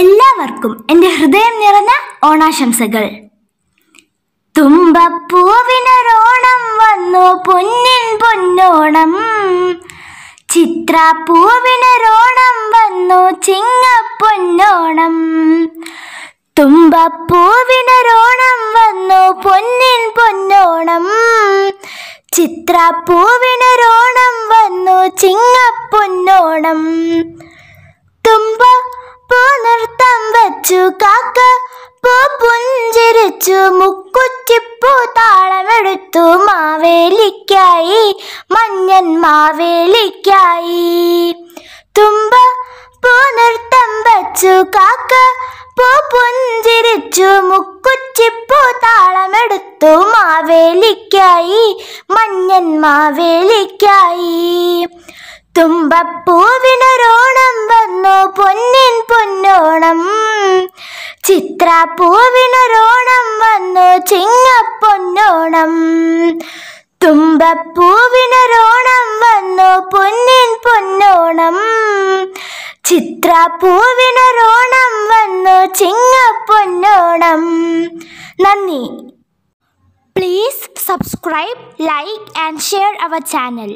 എല്ലാവർക്കും എൻ്റെ ഹൃദയം നിറഞ്ഞ ഓണാശംസകൾ തുമ്പപ്പൂവിനൊരോണം വന്നു പൊന്നിൻ പൊന്നോണം ചിത്രപ്പൂവിനൊരോണം വന്നു ചിങ്ങ പൊന്നോണം തുമ്പപ്പൂവിനൊരോണം വന്നു പൊന്നിൻ പൊന്നോണം ചിത്രപ്പൂവിനൊരോണം വന്നു ചിങ്ങ പൊന്നോണം തുമ്പ വെച്ചു മുക്കുറ്റിപ്പൂ താളമെടുത്തു മാവേലിക്കായി മഞ്ഞൻ മാവേലിക്കായി തുമ്പ പൂ നൃത്തം വച്ചു കാക്ക പൂ പുഞ്ചിരിച്ചു മുക്കുറ്റിപ്പൂ താളമെടുത്തു മാവേലിക്കായി മഞ്ഞൻ മാവേലിക്കായി തുമ്പപ്പൂവിനൊരോണം വന്നു പൊന്നിൻ പൊന്നോണം ചിത്രപ്പൂവിനൊരോ വന്നു ചിങ്ങപ്പൊന്നോണം തുമ്പപ്പൂവിനൊരോണം വന്നു പൊന്നിൻ പൊന്നോണം ചിത്രപ്പൂവിനൊരോണം വന്നു ചിങ്ങപ്പൊന്നോണം നന്ദി please subscribe like and share our channel